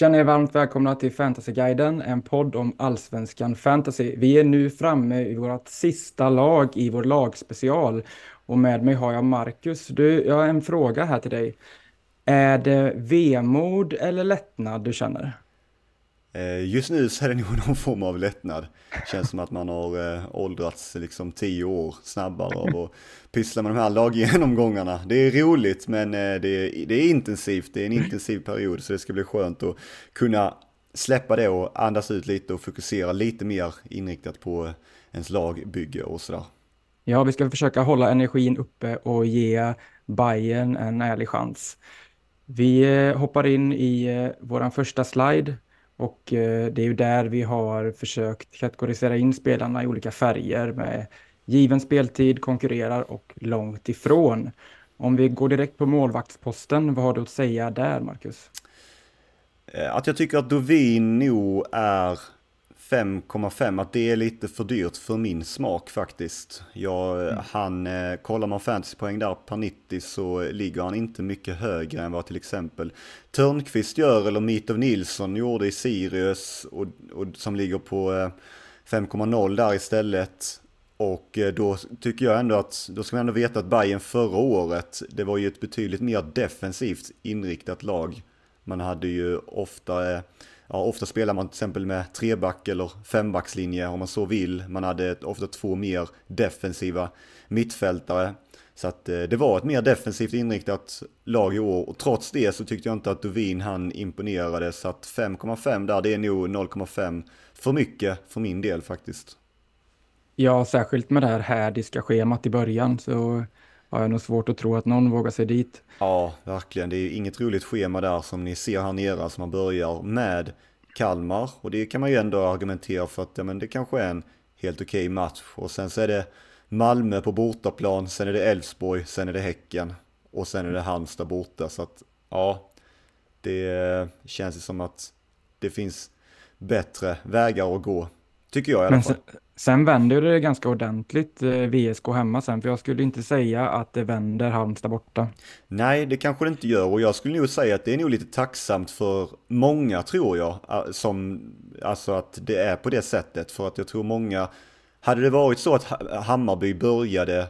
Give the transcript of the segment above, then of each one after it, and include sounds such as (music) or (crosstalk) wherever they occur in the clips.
Känner er varmt välkomna till Fantasyguiden, en podd om allsvenskan fantasy. Vi är nu framme i vårt sista lag i vår lagspecial. Och med mig har jag Marcus. Du, jag har en fråga här till dig. Är det vemod eller lättnad du känner? Eh, just nu så är det nog (laughs) någon form av lättnad. Det känns som att man har eh, åldrats liksom tio år snabbare av att pyssla med de här laggenomgångarna. Det är roligt men eh, det är, det är intensivt, det är en mm. intensiv period så det ska bli skönt att kunna släppa det och andas ut lite och fokusera lite mer inriktat på ens lagbygge och sådär. Ja, vi ska försöka hålla energin uppe och ge Bayern en ärlig chans. Vi eh, hoppar in i eh, vår första slide och det är ju där vi har försökt kategorisera in spelarna i olika färger med given speltid, konkurrerar och långt ifrån. Om vi går direkt på målvaktsposten, vad har du att säga där, Marcus? Eh, att jag tycker att Dovin nog är 5,5, att det är lite för dyrt för min smak faktiskt. Jag, eh, mm. han, eh, kollar man fantasypoäng där, per 90 så ligger han inte mycket högre än vad till exempel Törnqvist gör, eller Mitov Nilsson gjorde i Sirius, och, och som ligger på 5,0 där istället. Och eh, då tycker jag ändå att, då ska man ändå veta att Bayern förra året, det var ju ett betydligt mer defensivt inriktat lag. Man hade ju ofta, eh, ja ofta spelar man till exempel med treback eller fembackslinje om man så vill. Man hade ofta två mer defensiva mittfältare. Så att eh, det var ett mer defensivt inriktat lag i år och trots det så tyckte jag inte att Dovin han imponerade så att 5,5 där det är nog 0,5 för mycket för min del faktiskt. Ja, särskilt med det här härdiska schemat i början så har jag nog svårt att tro att någon vågar sig dit. Ja, verkligen. Det är inget roligt schema där som ni ser här nere som man börjar med Kalmar och det kan man ju ändå argumentera för att ja, men det kanske är en helt okej okay match och sen så är det Malmö på bortaplan, sen är det Elfsborg, sen är det Häcken och sen är det Halmstad borta så att ja, det känns ju som att det finns bättre vägar att gå Tycker jag i alla Men fall. Sen, sen vänder det ganska ordentligt eh, VSK hemma sen, för jag skulle inte säga att det vänder Halmstad borta. Nej, det kanske det inte gör och jag skulle nog säga att det är nog lite tacksamt för många tror jag, som, alltså att det är på det sättet. För att jag tror många, hade det varit så att Hammarby började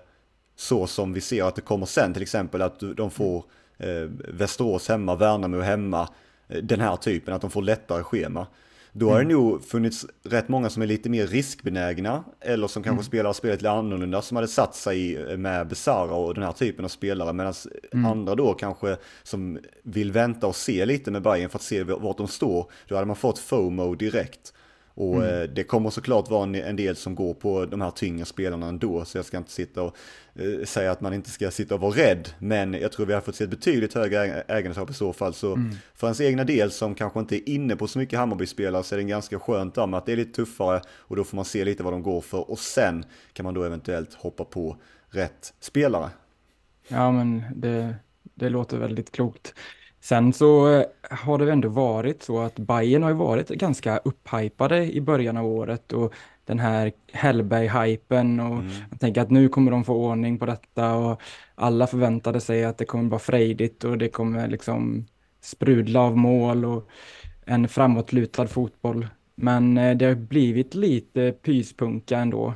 så som vi ser att det kommer sen, till exempel att de får eh, Västerås hemma, Värnamo hemma, eh, den här typen, att de får lättare schema. Då har det mm. nog funnits rätt många som är lite mer riskbenägna eller som kanske mm. spelar spelet lite annorlunda som hade satt sig eh, med Besara och den här typen av spelare medan mm. andra då kanske som vill vänta och se lite med Bayern för att se vart de står. Då hade man fått FOMO direkt. Och mm. Eh, det kommer såklart vara en, en, del som går på de här tyngre spelarna ändå, så jag ska inte sitta och eh, säga att man inte ska sitta och vara rädd. Men jag tror vi har fått se ett betydligt högre äg ägandeskap i så fall. Så mm. för ens egna del som kanske inte är inne på så mycket Hammarby-spelare så är det ganska skönt om att det är lite tuffare och då får man se lite vad de går för och sen kan man då eventuellt hoppa på rätt spelare. Ja, men det, det låter väldigt klokt. Sen så eh, har det ändå varit så att Bayern har varit ganska upphypade i början av året och den här Hellberg-hypen och mm. jag tänker att nu kommer de få ordning på detta och alla förväntade sig att det kommer vara frejdigt och det kommer liksom sprudla av mål och en framåtlutad fotboll. Men eh, det har blivit lite pyspunka ändå.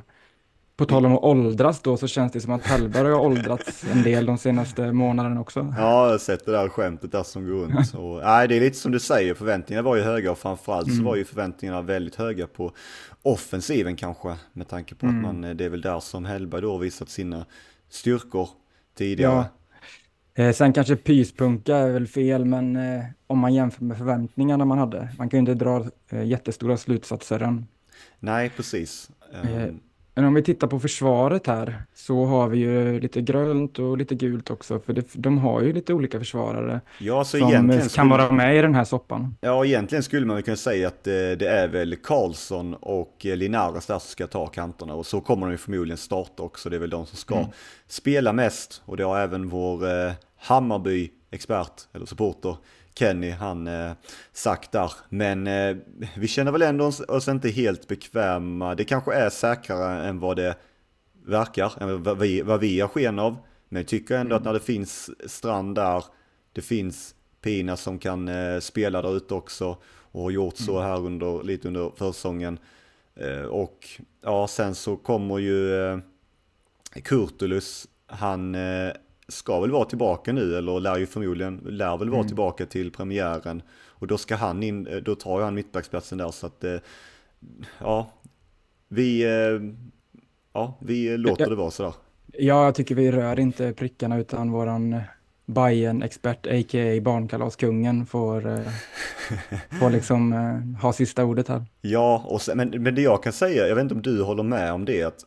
På tal om att åldras då så känns det som att Hellberg har åldrats en del de senaste månaderna också. Ja, jag har sett det där skämtet där som går runt. Och, nej, det är lite som du säger, förväntningarna var ju höga och framförallt mm. så var ju förväntningarna väldigt höga på offensiven kanske. Med tanke på mm. att man, det är väl där som Hellberg då har visat sina styrkor tidigare. Ja. Eh, sen kanske pyspunka är väl fel, men eh, om man jämför med förväntningarna man hade. Man kan ju inte dra eh, jättestora slutsatser än. Nej, precis. Um, men om vi tittar på försvaret här så har vi ju lite grönt och lite gult också för det, de har ju lite olika försvarare ja, så som kan vara med i den här soppan. Ja, egentligen skulle man kunna säga att eh, det är väl Karlsson och eh, Linares där som ska ta kanterna och så kommer de ju förmodligen starta också. Det är väl de som ska mm. spela mest och det har även vår eh, Hammarby-expert eller supporter Kenny, han eh, sagt där. Men eh, vi känner väl ändå oss inte helt bekväma. Det kanske är säkrare än vad det verkar, än vad vi, vad vi har sken av. Men jag tycker ändå mm. att när det finns strand där, det finns Pina som kan eh, spela där ute också och har gjort så mm. här under, lite under försäsongen. Eh, och ja, sen så kommer ju eh, Kurtulus, han eh, ska väl vara tillbaka nu eller lär ju förmodligen, lär väl vara mm. tillbaka till premiären. Och då ska han in, eh, då tar ju han mittbacksplatsen där så att, eh, ja, vi, eh, ja, vi låter det vara sådär. Ja, jag tycker vi rör inte prickarna utan våran bayern expert a.k.a. barnkalaskungen får, eh, får liksom eh, ha sista ordet här. Ja, och sen, men, men det jag kan säga, jag vet inte om du håller med om det, att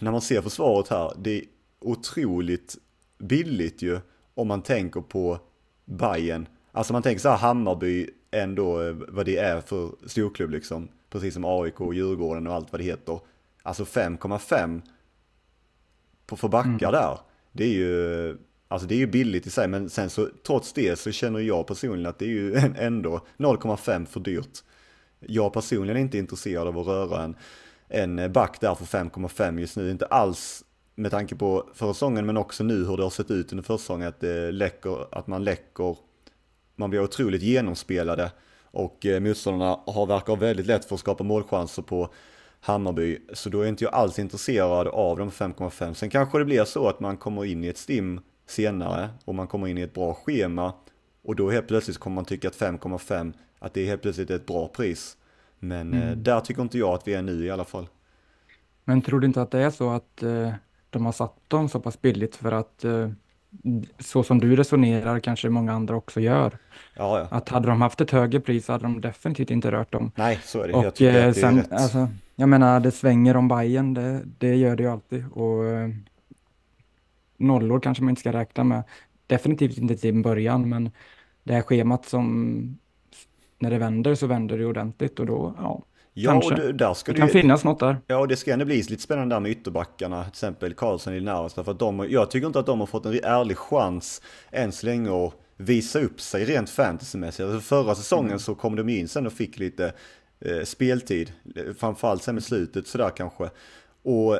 när man ser försvaret här, det är otroligt billigt ju om man tänker på Bayern. Alltså man tänker så här Hammarby ändå eh, vad det är för storklubb liksom. Precis som AIK och Djurgården och allt vad det heter. Alltså 5,5 på för backar mm. där. Det är ju Alltså det är ju billigt i sig, men sen så trots det så känner jag personligen att det är ju (laughs) ändå 0,5 för dyrt. Jag personligen är inte intresserad av att röra en, en back där för 5,5 just nu, inte alls med tanke på förra säsongen men också nu hur det har sett ut under försäsongen att, att man läcker, man blir otroligt genomspelade och eh, motståndarna har, verkar ha väldigt lätt för att skapa målchanser på Hammarby. Så då är inte jag alls intresserad av de 5,5. Sen kanske det blir så att man kommer in i ett STIM senare och man kommer in i ett bra schema och då helt plötsligt kommer man tycka att 5,5 att det är helt plötsligt ett bra pris. Men eh, mm. där tycker inte jag att vi är nu i alla fall. Men tror du inte att det är så att eh, de har satt dem så pass billigt för att eh, så som du resonerar kanske många andra också gör. Ja, ja. Att hade de haft ett högre pris hade de definitivt inte rört dem. Nej, så är det. Och jag tycker eh, att det är Alltså, jag menar, det svänger om Bajen, det, det gör det ju alltid. Och eh, nollor kanske man inte ska räkna med. Definitivt inte till en början, men det här schemat som när det vänder så vänder det ordentligt och då, ja, Ja, Kanske. och där ska det kan ju, finnas något där. Ja, och det ska ändå bli lite spännande där med ytterbackarna, till exempel Karlsson i Linares, för att de, jag tycker inte att de har fått en ärlig chans än så länge att visa upp sig rent fantasymässigt. Alltså förra säsongen mm. så kom de in sen och fick lite eh, speltid, framförallt sen med slutet sådär kanske. Och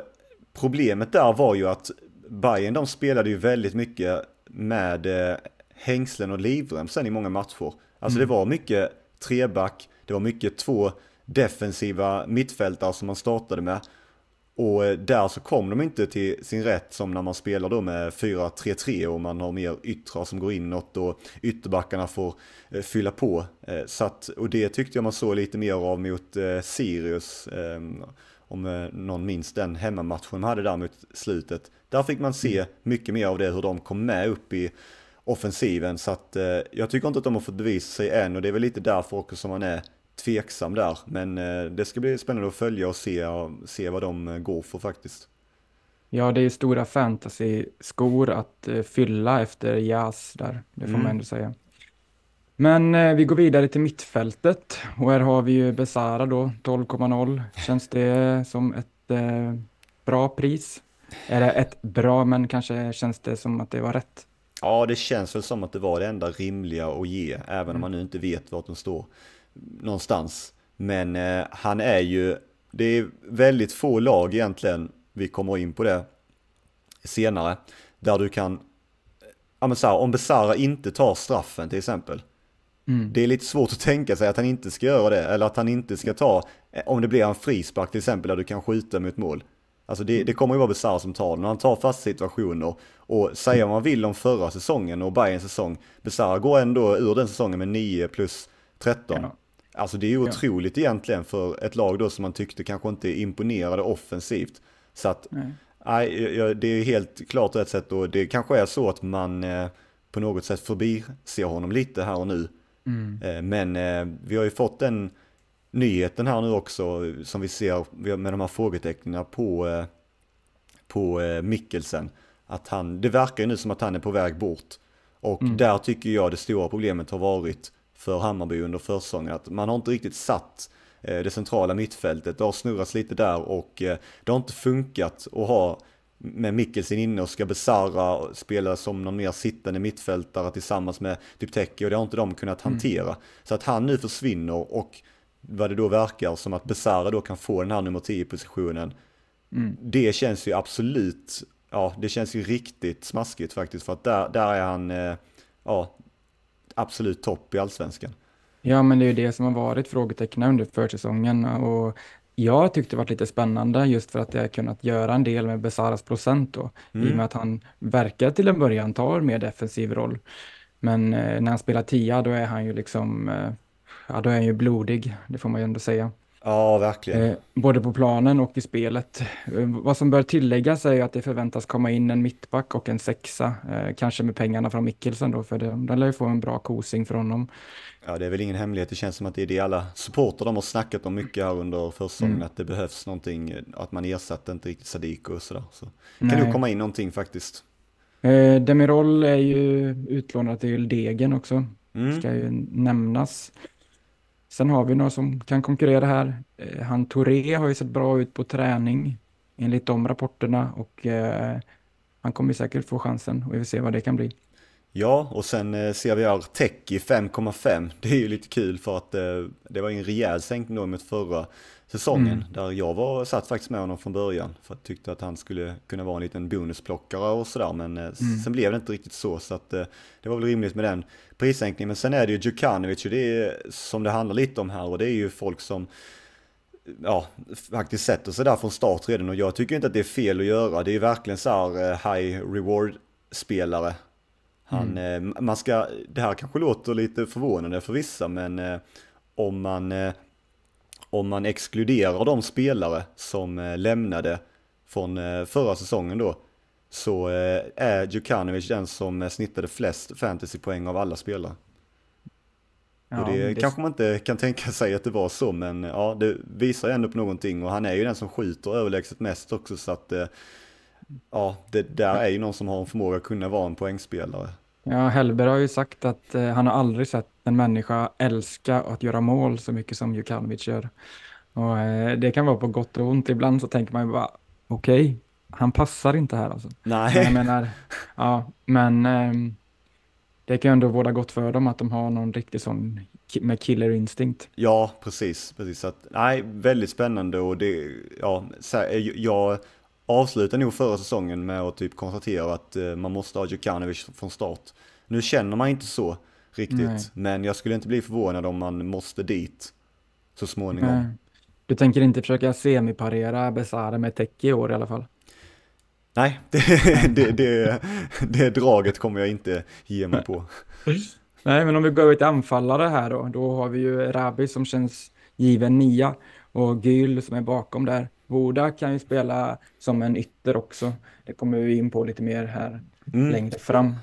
problemet där var ju att Bayern de spelade ju väldigt mycket med eh, hängslen och livrem sen i många matcher. Alltså mm. det var mycket treback, det var mycket två defensiva mittfältare som man startade med. Och eh, där så kom de inte till sin rätt som när man spelar då med 4-3-3 och man har mer yttrar som går inåt och ytterbackarna får eh, fylla på. Eh, så att, och det tyckte jag man såg lite mer av mot Sirius, ehm, om någon minns den hemmamatchen de hade där mot slutet. Där fick man se mycket mer av det, hur de kom med upp i offensiven. Så att jag tycker inte att de har fått bevisa sig än och det är väl lite därför också som man är tveksam där. Men eh, det ska bli spännande att följa och se, se vad de eh, går för faktiskt. Ja, det är ju stora fantasy-skor att eh, fylla efter Jas där, det får mm. man ändå säga. Men vi går vidare till mittfältet och här har vi ju Besara då, 12,0. Känns det som ett eh, bra pris? Eller ett bra, men kanske känns det som att det var rätt? Ja, det känns väl som att det var det enda rimliga att ge, även mm. om man nu inte vet vart de står någonstans. Men eh, han är ju, det är väldigt få lag egentligen, vi kommer in på det senare, där du kan, ja men så här, om Besara inte tar straffen till exempel, mm. det är lite svårt att tänka sig att han inte ska göra det, eller att han inte ska ta, eh, om det blir en frispark till exempel, där du kan skjuta mot mål. Alltså det, det, kommer ju vara Besara som tar den han tar fast situationer. Och säga vad man vill om förra säsongen och Bayerns säsong, Besara går ändå ur den säsongen med 9 plus 13. Ja. Alltså det är ju otroligt ja. egentligen för ett lag då som man tyckte kanske inte imponerade offensivt. Så att, nej, nej det är helt klart rätt sätt och det kanske är så att man eh, på något sätt förbiser honom lite här och nu. Mm. Eh, men eh, vi har ju fått den nyheten här nu också som vi ser med de här frågetecknen på, på Mickelsen. Att han, det verkar ju nu som att han är på väg bort. Och mm. där tycker jag det stora problemet har varit för Hammarby under försäsongen. Att man har inte riktigt satt eh, det centrala mittfältet. Det har snurrats lite där och eh, det har inte funkat att ha med Mikkelsen inne och ska Besara spela som någon mer sittande mittfältare tillsammans med Dyptecki och det har inte de kunnat mm. hantera. Mm. Så att han nu försvinner och vad det då verkar som att Besara då kan få den här nummer 10-positionen. Mm. Det känns ju absolut, ja det känns ju riktigt smaskigt faktiskt för att där, där är han, eh, ja absolut topp i allsvenskan. Ja, men det är ju det som har varit frågetecknen under försäsongen och jag tyckte det var lite spännande just för att jag kunnat göra en del med Besaras procent då, mm. i och mm. med att han verkar till en början ta en mer defensiv roll. Men eh, när han spelar tia då är han ju liksom, eh, ja då är han ju blodig, det får man ju ändå säga. Ja, verkligen. Eh, både på planen och i spelet. Eh, vad som bör tilläggas är ju att det förväntas komma in en mittback och en sexa. Eh, kanske med pengarna från Mikkelsen då, för den lär ju få en bra kosing från honom. Ja, det är väl ingen hemlighet. Det känns som att det är det alla supporter de har snackat om mycket här under försäsongen. Mm. Att det behövs någonting, att man ersatte inte riktigt Sadiko och sådär. Så Nej. kan det komma in någonting faktiskt. Demirol är ju utlånad till Degen också. Mm. Ska ju nämnas. Sen har vi några som kan konkurrera här. Eh, han Touré har ju sett bra ut på träning enligt de rapporterna och eh, han kommer säkert få chansen och vi får se vad det kan bli. Ja, och sen CVR eh, Tech i 5,5. (laughs) Det är ju lite kul för att eh, det var en rejäl sänkning mot förra säsongen. Mm. Där jag var, satt faktiskt med honom från början. För att jag tyckte att han skulle kunna vara en liten bonusplockare och sådär. Men eh, mm. sen blev det inte riktigt så. Så att det var väl rimligt med den prissänkningen. Men sen är det ju Djukanovic och det är som det handlar lite om här. Och det är ju folk som ja, faktiskt sätter sig där från start redan. Och jag tycker inte att det är fel att göra. Det är ju verkligen så här high reward spelare han, mm. Eh, man ska, det här kanske låter lite förvånande för vissa, men eh, om man, eh, om man exkluderar de spelare som lämnade från förra säsongen då, så är Djukanovic den som snittade flest fantasypoäng av alla spelare. Ja, och det, det, kanske man inte kan tänka sig att det var så, men ja, det visar ändå på någonting och han är ju den som skjuter överlägset mest också så att ja, det där är ju någon som har en förmåga att kunna vara en poängspelare. Ja, Hellberg har ju sagt att eh, han har aldrig sett en människa älska att göra mål så mycket som Jukanovic gör. Och, eh, det kan vara på gott och ont. Ibland så tänker man ju bara okej, okay, han passar inte här alltså. Nej. jag menar, ja, men eh, det kan ju ändå vårda gott för dem att de har någon riktig sån med killer instinkt. Ja, precis. precis. Att, nej, väldigt spännande och det, ja, jag avslutade nog förra säsongen med att typ konstatera att eh, man måste ha Djukanovic från start. Nu känner man inte så riktigt, Nej. men jag skulle inte bli förvånad om man måste dit så småningom. Nej. Du tänker inte försöka semiparera Besara med Tecke i år i alla fall? Nej, (laughs) det, det, det, det draget kommer jag inte ge mig på. Nej, men om vi går över till anfallare här då, då har vi ju Rabi som känns given nia. Och Gül som är bakom där. Voda kan ju spela som en ytter också. Det kommer vi in på lite mer här mm. längre fram.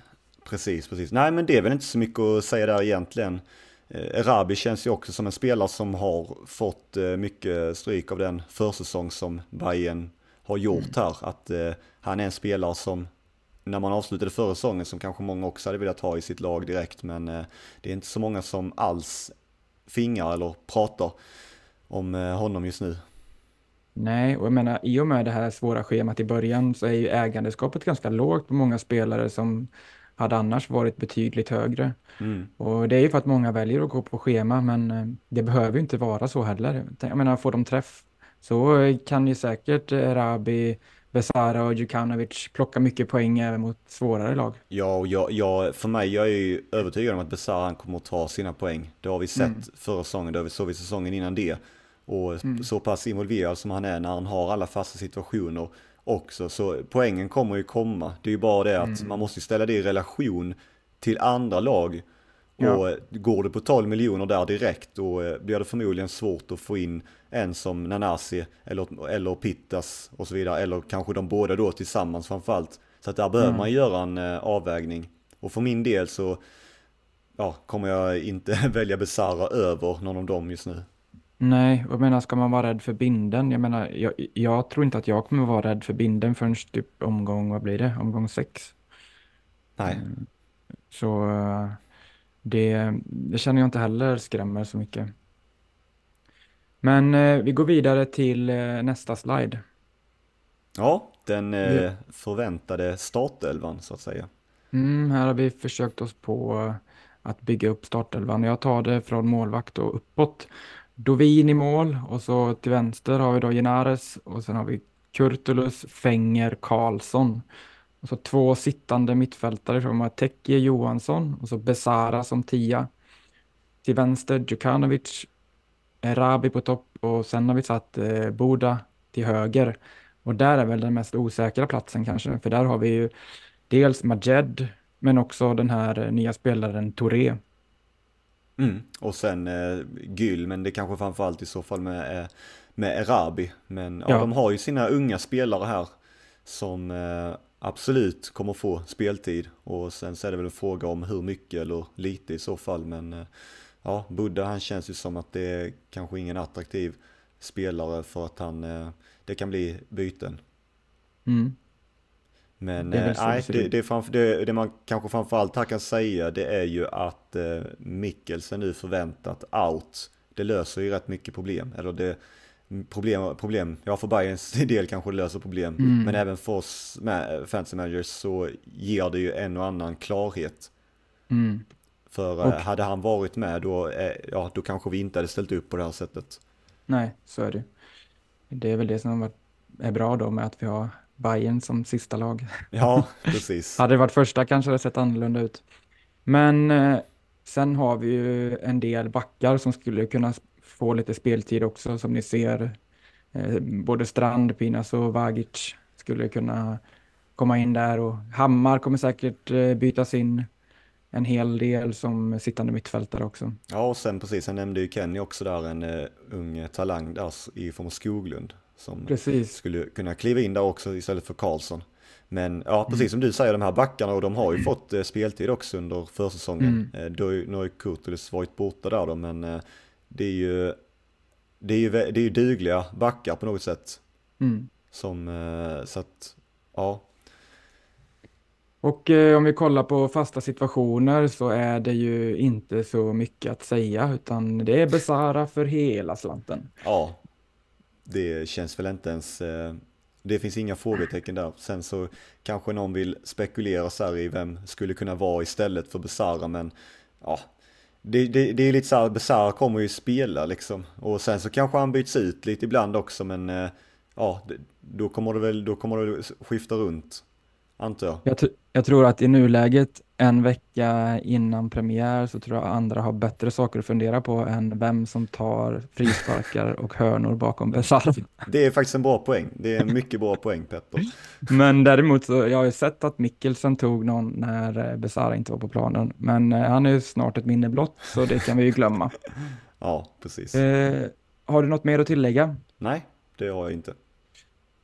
Precis, precis. Nej, men det är väl inte så mycket att säga där egentligen. Eh, Erabi känns ju också som en spelare som har fått eh, mycket stryk av den försäsong som Bayern har gjort här. Att eh, han är en spelare som, när man avslutade förra säsongen, som kanske många också hade velat ha i sitt lag direkt, men det är inte så många som alls fingrar eller pratar om eh, honom just nu. Nej, och jag menar i och med det här svåra schemat i början så är ju ägandeskapet ganska lågt på många spelare som hade annars varit betydligt högre. Mm. Och det är ju för att många väljer att gå på schema, men eh, det behöver ju inte vara så heller. Jag menar, får de träff så kan ju säkert eh, Rabi Besara och Djukanovic plockar mycket poäng även mot svårare lag. Ja, och jag, jag, för mig, jag är ju övertygad om att Besara kommer att ta sina poäng. Det har vi sett mm. förra säsongen, det har vi såg vi säsongen innan det. Och mm. så pass involverad som han är när han har alla fasta situationer också, så poängen kommer ju komma. Det är ju bara det att mm. man måste ställa det i relation till andra lag Ja. Och eh, går det på 12 miljoner där direkt då eh, blir det förmodligen svårt att få in en som Nanasi eller, eller Pittas och så vidare. Eller kanske de båda då tillsammans framförallt. Så att där behöver mm. man göra en eh, avvägning. Och för min del så ja, kommer jag inte (laughs) välja Besara över någon av dem just nu. Nej, jag menar ska man vara rädd för binden? Jag menar, jag, jag tror inte att jag kommer vara rädd för binden förrän typ omgång, vad blir det? Omgång sex? Nej. Mm. Så det, det känner jag inte heller skrämmer så mycket. Men eh, vi går vidare till eh, nästa slide. Ja, den eh, förväntade startelvan så att säga. Mm, här har vi försökt oss på eh, att bygga upp startelvan. Jag tar det från målvakt och uppåt. Dovin i mål och så till vänster har vi då Genares och sen har vi Kurtulus, Fenger Karlsson. Och så två sittande mittfältare från var Johansson och så Besara som tia. Till vänster Djukanovic, Rabi på topp och sen har vi satt eh, Boda till höger. Och där är väl den mest osäkra platsen kanske, för där har vi ju dels Majed, men också den här eh, nya spelaren Touré. Mm. Och sen eh, Gül, men det kanske framförallt i så fall med, eh, med Erabi. Men ja. ja. de har ju sina unga spelare här som eh, absolut kommer få speltid och sen så är det väl en fråga om hur mycket eller lite i så fall men eh, ja, Buddha han känns ju som att det är kanske ingen attraktiv spelare för att han, eh, det kan bli byten. Mm. Men det, eh, nej, det, det, framför, det, det man kanske framförallt här kan säga det är ju att eh, Mikkelsen nu förväntat out. Det löser ju rätt mycket problem. Eller det, problem, problem, ja för Bayerns (laughs) del kanske det löser problem, mm. men även för oss med fantasy managers så ger det ju en och annan klarhet. Mm. För och, eh, hade han varit med då, eh, ja, då kanske vi inte hade ställt upp på det här sättet. Nej, så är det. Det är väl det som är bra då med att vi har Bayern som sista lag. (laughs) Ja, (laughs) precis. hade det varit första kanske det hade sett annorlunda ut. Men eh, sen har vi ju en del backar som skulle kunna få lite speltid också som ni ser. Eh, både Strand, Pinas och Vagic skulle kunna komma in där och Hammar kommer säkert eh, bytas in en hel del som sittande mittfältare också. Ja, och sen precis, jag nämnde ju Kenny också där, en uh, ung talang där i form av Skoglund som precis. skulle kunna kliva in där också istället för Karlsson. Men ja, mm. precis mm. som du säger, de här backarna och de har ju mm. fått eh, speltid också under försäsongen. Mm. Eh, nu har ju Kurtulus varit borta där då, men eh, det är ju, det är ju, det är ju dugliga backar på något sätt. Mm. Som, eh, så att, ja. Och eh, om vi kollar på fasta situationer så är det ju inte så mycket att säga utan det är Besara för hela slanten. Ja, det känns väl inte ens, eh, det finns inga frågetecken där. Sen så kanske någon vill spekulera så här i vem skulle kunna vara istället för Besara men ja, det, det, det är lite så här, Besara kommer ju spela liksom. Och sen så kanske han byts ut lite ibland också, men eh, ja, då kommer det väl, då kommer det skifta runt antar jag. Jag, jag, tror att i nuläget, en vecka innan premiär, så tror jag andra har bättre saker att fundera på än vem som tar frisparkar och hörnor bakom Besar. Det är faktiskt en bra poäng. Det är en mycket bra poäng, Petter. (laughs) Men däremot så, jag har ju sett att Mikkelsen tog någon när eh, Besar inte var på planen. Men eh, han är ju snart ett minne blott, så det kan vi ju glömma. (laughs) ja, precis. Eh, har du något mer att tillägga? Nej, det har jag inte.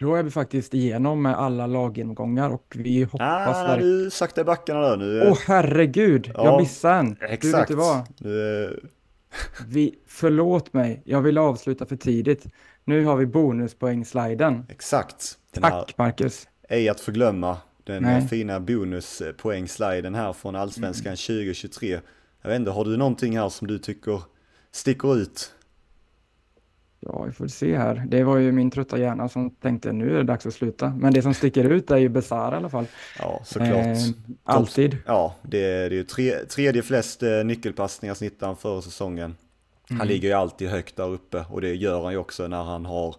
Då är vi faktiskt igenom med alla laggenomgångar och vi hoppas... Ah, verk... du sakta i backarna där nu. Åh oh, herregud, ja, jag missade en. Exakt. Du vet du eh, (laughs) vi, förlåt mig, jag ville avsluta för tidigt. Nu har vi bonuspoängsliden. Exakt. Den Tack Marcus. Ej att förglömma den eh, Nej. fina bonuspoängsliden här från Allsvenskan mm. 2023. Jag vet inte, har du någonting här som du tycker sticker ut? Ja, vi får se här. Det var ju min trötta hjärna som tänkte nu är det dags att sluta. Men det som sticker ut är ju Besara i alla fall. Ja, såklart. Eh, alltid. Ja, det är, det är ju tre, tredje flest eh, nyckelpassningar snittan förra säsongen. Han mm. ligger ju alltid högt där uppe och det gör han ju också när han har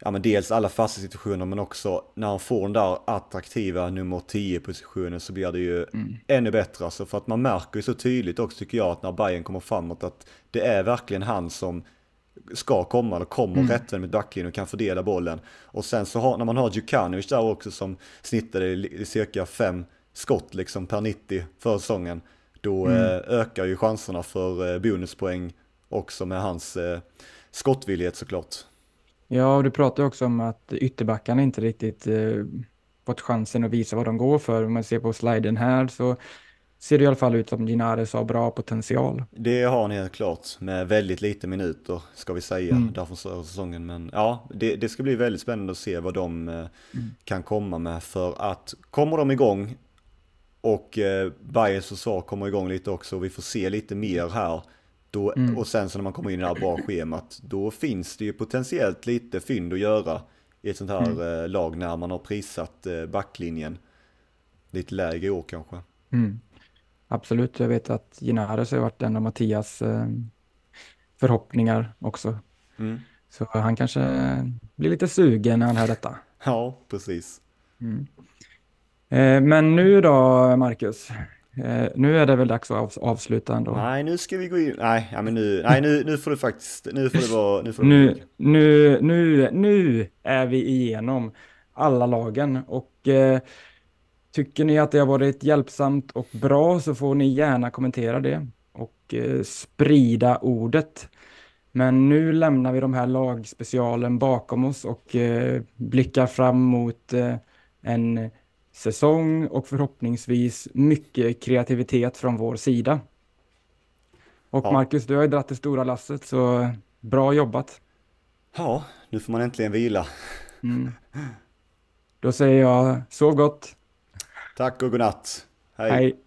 ja, men dels alla fasta situationer men också när han får den där attraktiva nummer 10 positionen så blir det ju mm. ännu bättre. Alltså för att man märker ju så tydligt också tycker jag att när Bayern kommer framåt att det är verkligen han som ska komma och kommer mm. rättvänd med backlinjen och kan fördela bollen. Och sen så har, när man har Djukanovic där också som snittade i cirka fem skott liksom per 90 för säsongen, då mm. eh, ökar ju chanserna för eh, bonuspoäng också med hans eh, skottvillighet såklart. Ja, och du pratar också om att ytterbackarna inte riktigt eh, fått chansen att visa vad de går för. Om man ser på sliden här så ser det i alla fall ut som Ginares har bra potential. Det har han helt klart, med väldigt lite minuter ska vi säga, mm. därför säsongen. Men ja, det, det, ska bli väldigt spännande att se vad de eh, mm. kan komma med, för att kommer de igång och eh, Bayerns försvar kommer igång lite också och vi får se lite mer här, då, mm. och sen så när man kommer in i det här bra schemat, då finns det ju potentiellt lite fynd att göra i ett sånt här mm. eh, lag när man har prissatt eh, backlinjen lite lägre i år kanske. Mm. Absolut, jag vet att Ginares har varit en av Mattias eh, förhoppningar också. Mm. Så han kanske blir lite sugen när han hör detta. (laughs) Ja, precis. Mm. Eh, men nu då, Marcus? Eh, nu är det väl dags att avsluta ändå? Nej, nu ska vi gå in. Nej, ja, men nu, nej, nu, nu får du faktiskt... Nu får det vara... Nu, får det nu, nu, nu, nu, är vi igenom alla lagen och eh, Tycker ni att det har varit hjälpsamt och bra så får ni gärna kommentera det och eh, sprida ordet. Men nu lämnar vi de här lagspecialen bakom oss och eh, blickar fram mot eh, en säsong och förhoppningsvis mycket kreativitet från vår sida. Och ja. Marcus, du har ju dratt det stora lasset, så bra jobbat. Ja, nu får man äntligen vila. Mm. Då säger jag, sov gott! Tack och godnatt. Hej. Hej.